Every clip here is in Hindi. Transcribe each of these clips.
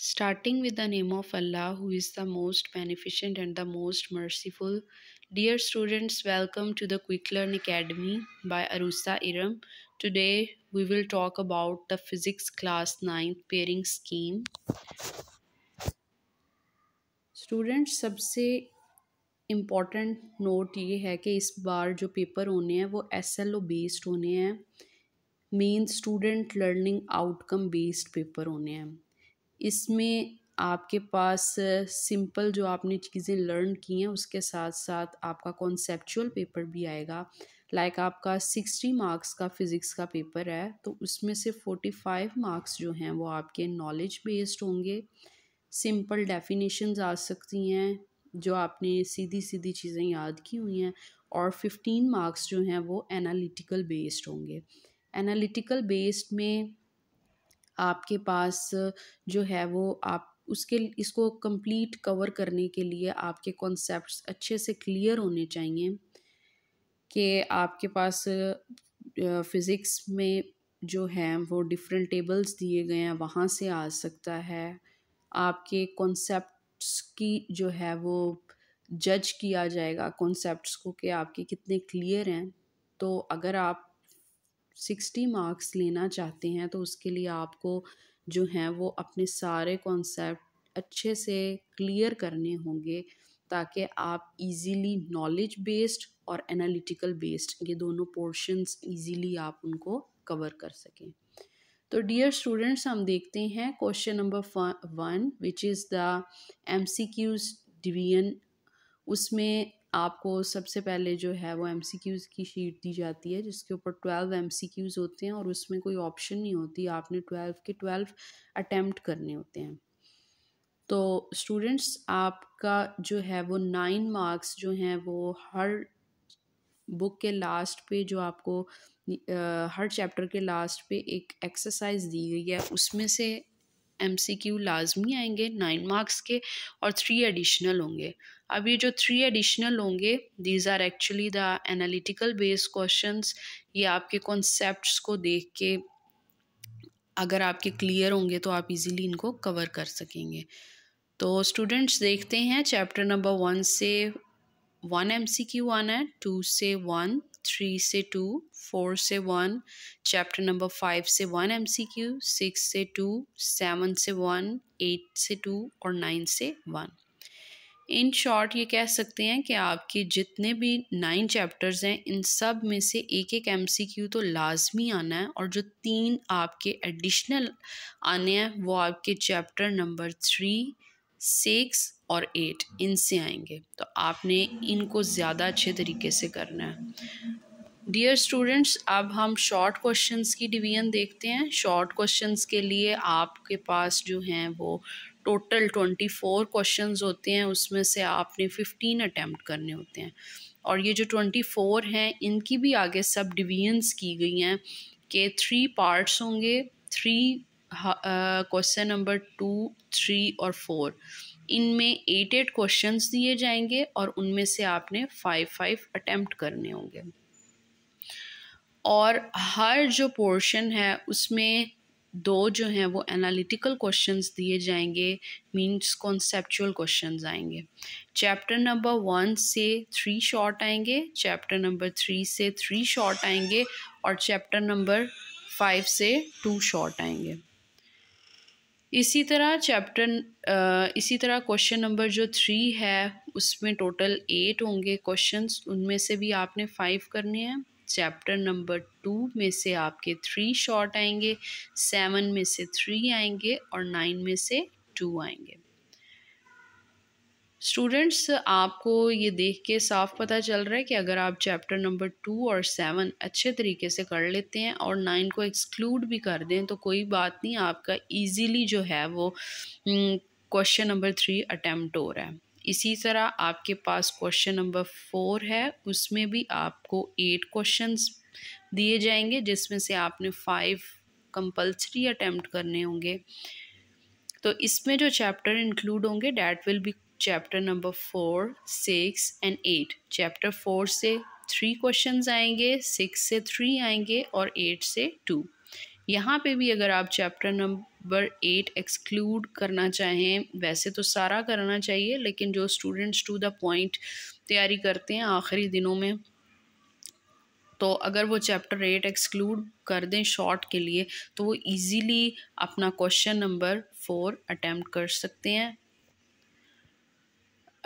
Starting with the name of Allah, who is the most beneficent and the most merciful. Dear students, welcome to the Quick Learn Academy by Arusa Iram. Today we will talk about the physics class 9 pairing scheme. Students सबसे इम्पॉर्टेंट नोट ये है कि इस बार जो पेपर होने हैं वो एस एल ओ बेस्ड होने हैं mean student learning outcome based paper होने हैं इसमें आपके पास सिंपल जो आपने चीज़ें लर्न की हैं उसके साथ साथ आपका कॉन्सेपचुअल पेपर भी आएगा लाइक like आपका सिक्सटी मार्क्स का फिज़िक्स का पेपर है तो उसमें से फोर्टी फाइव मार्क्स जो हैं वो आपके नॉलेज बेस्ड होंगे सिंपल डेफिनेशंस आ सकती हैं जो आपने सीधी सीधी चीज़ें याद की हुई हैं और फिफ्टीन मार्क्स जो हैं वो एनालिटिकल बेस्ड होंगे एनालिटिकल बेस्ड में आपके पास जो है वो आप उसके इसको कंप्लीट कवर करने के लिए आपके कॉन्सेप्ट्स अच्छे से क्लियर होने चाहिए कि आपके पास फिज़िक्स में जो है वो डिफरेंट टेबल्स दिए गए हैं वहाँ से आ सकता है आपके कॉन्सेप्ट्स की जो है वो जज किया जाएगा कॉन्सेप्ट्स को कि आपके कितने क्लियर हैं तो अगर आप सिक्सटी मार्क्स लेना चाहते हैं तो उसके लिए आपको जो हैं वो अपने सारे कॉन्सेप्ट अच्छे से क्लियर करने होंगे ताकि आप इजीली नॉलेज बेस्ड और एनालिटिकल बेस्ड ये दोनों पोर्शंस इजीली आप उनको कवर कर सकें तो डियर स्टूडेंट्स हम देखते हैं question number one which is the M C Q's division उसमें आपको सबसे पहले जो है वो एम की शीट दी जाती है जिसके ऊपर ट्वेल्व एम होते हैं और उसमें कोई ऑप्शन नहीं होती आपने ट्वेल्व के ट्वेल्व अटैम्प्ट करने होते हैं तो स्टूडेंट्स आपका जो है वो नाइन मार्क्स जो हैं वो हर बुक के लास्ट पे जो आपको आ, हर चैप्टर के लास्ट पे एक एक्सरसाइज दी गई है उसमें से क्यू लाजमी आएंगे नाइन मार्क्स के और थ्री एडिशनल होंगे अब ये जो थ्री एडिशनल होंगे these are actually the analytical based question ये आपके कॉन्सेप्ट को देख के अगर आपके क्लियर होंगे तो आप इजीली इनको कवर कर सकेंगे तो स्टूडेंट्स देखते हैं चैप्टर नंबर वन से वन एमसीक्यू आना है टू से वन थ्री से टू फोर से वन चैप्टर नंबर फाइव से one M C Q six से टू सेवन से वन एट से टू और नाइन से वन इन शॉर्ट ये कह सकते हैं कि आपके जितने भी नाइन चैप्टर्स हैं इन सब में से एक एक एम सी क्यू तो लाजमी आना है और जो तीन आपके एडिशनल आने हैं वो आपके चैप्टर नंबर थ्री सिक्स और एट इनसे आएंगे तो आपने इनको ज़्यादा अच्छे तरीके से करना है डियर स्टूडेंट्स अब हम शॉर्ट क्वेश्चंस की डिवीजन देखते हैं शॉर्ट क्वेश्चंस के लिए आपके पास जो हैं वो टोटल ट्वेंटी फोर क्वेश्चन होते हैं उसमें से आपने फिफ्टीन अटैम्प्ट करने होते हैं और ये जो ट्वेंटी फोर हैं इनकी भी आगे सब डिवीजन्स की गई हैं के थ्री पार्ट्स होंगे three question number two three और फोर इनमें एट एट क्वेश्चंस दिए जाएंगे और उनमें से आपने फाइव फाइव अटेम्प्ट करने होंगे और हर जो पोर्शन है उसमें दो जो हैं वो एनालिटिकल क्वेश्चंस दिए जाएंगे मींस कॉन्सेप्चुअल क्वेश्चंस आएंगे चैप्टर नंबर वन से थ्री शॉर्ट आएंगे चैप्टर नंबर थ्री से थ्री शॉर्ट आएंगे और चैप्टर नंबर फाइव से टू शॉर्ट आएंगे इसी तरह चैप्टर इसी तरह क्वेश्चन नंबर जो थ्री है उसमें टोटल एट होंगे क्वेश्चंस उनमें से भी आपने फाइव करने हैं चैप्टर नंबर टू में से आपके थ्री शॉर्ट आएंगे सेवन में से थ्री आएंगे और नाइन में से टू आएंगे स्टूडेंट्स आपको ये देख के साफ पता चल रहा है कि अगर आप चैप्टर नंबर टू और सेवन अच्छे तरीके से कर लेते हैं और नाइन को एक्सक्लूड भी कर दें तो कोई बात नहीं आपका इजीली जो है वो क्वेश्चन नंबर थ्री अटैम्प्ट हो रहा है इसी तरह आपके पास क्वेश्चन नंबर फोर है उसमें भी आपको एट क्वेश्चंस दिए जाएंगे जिसमें से आपने फाइव कंपलसरी अटैम्प्ट करने होंगे तो इसमें जो चैप्टर इंक्लूड होंगे that will be chapter number four six and eight chapter four से थ्री क्वेश्चंस आएंगे सिक्स से थ्री आएंगे और एट से टू यहाँ पे भी अगर आप चैप्टर नंबर एट एक्सक्लूड करना चाहें वैसे तो सारा करना चाहिए लेकिन जो स्टूडेंट्स टू द पॉइंट तैयारी करते हैं आखिरी दिनों में तो अगर वो चैप्टर एट एक्सक्लूड कर दें शॉर्ट के लिए तो वो इजीली अपना क्वेश्चन नंबर फोर अटैम्प्ट कर सकते हैं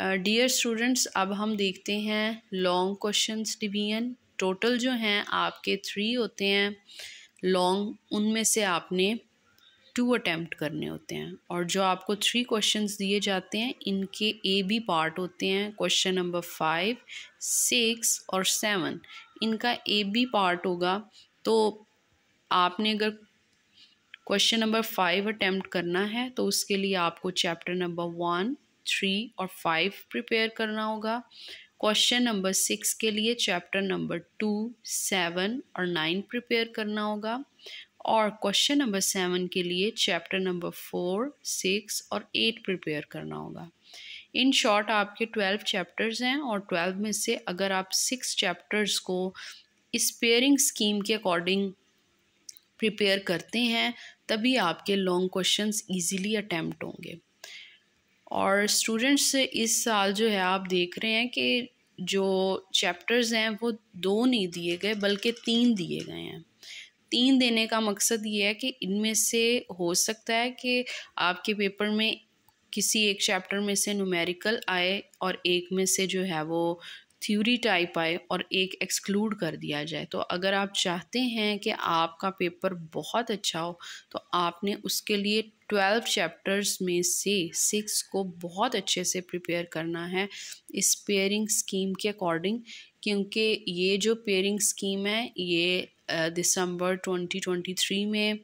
डियर uh, स्टूडेंट्स अब हम देखते हैं लॉन्ग क्वेश्चन डिवीजन टोटल जो हैं आपके थ्री होते हैं लॉन्ग उनमें से आपने टू अटैम्प्ट करने होते हैं और जो आपको थ्री क्वेश्चंस दिए जाते हैं इनके ए बी पार्ट होते हैं क्वेश्चन नंबर फाइव सिक्स और सेवन इनका ए बी पार्ट होगा तो आपने अगर क्वेश्चन नंबर फाइव अटैम्प्ट करना है तो उसके लिए आपको चैप्टर नंबर वन थ्री और फाइव प्रिपेयर करना होगा क्वेश्चन नंबर सिक्स के लिए चैप्टर नंबर टू सेवन और नाइन प्रिपेयर करना होगा और क्वेश्चन नंबर सेवन के लिए चैप्टर नंबर फोर सिक्स और एट प्रिपेयर करना होगा इन शॉर्ट आपके ट्वेल्व चैप्टर्स हैं और ट्वेल्व में से अगर आप सिक्स चैप्टर्स को इस पेयरिंग स्कीम के अकॉर्डिंग प्रिपेयर करते हैं तभी आपके लॉन्ग क्वेश्चंस इजीली अटैम्प्ट होंगे और स्टूडेंट्स इस साल जो है आप देख रहे हैं कि जो चैप्टर्स हैं वो दो नहीं दिए गए बल्कि तीन दिए गए हैं तीन देने का मकसद ये है कि इनमें से हो सकता है कि आपके पेपर में किसी एक चैप्टर में से न्यूमेरिकल आए और एक में से जो है वो थ्योरी टाइप आए और एक एक्सक्लूड कर दिया जाए तो अगर आप चाहते हैं कि आपका पेपर बहुत अच्छा हो तो आपने उसके लिए ट्वेल्व चैप्टर्स में से सिक्स को बहुत अच्छे से प्रिपेयर करना है इस पेयरिंग स्कीम के अकॉर्डिंग क्योंकि ये जो पेयरिंग स्कीम है ये दिसंबर 2023 में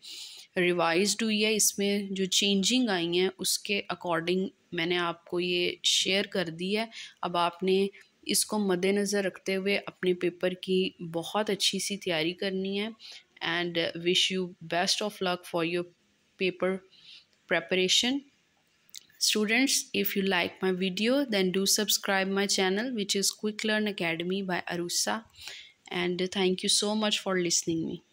रिवाइज हुई है इसमें जो चेंजिंग आई हैं उसके अकॉर्डिंग मैंने आपको ये शेयर कर दी है अब आपने इसको मद्देनज़र रखते हुए अपने पेपर की बहुत अच्छी सी तैयारी करनी है and wish you best of luck for your paper preparation students if you like my video then do subscribe my channel which is Quick Learn Academy by Arusa and thank you so much for listening me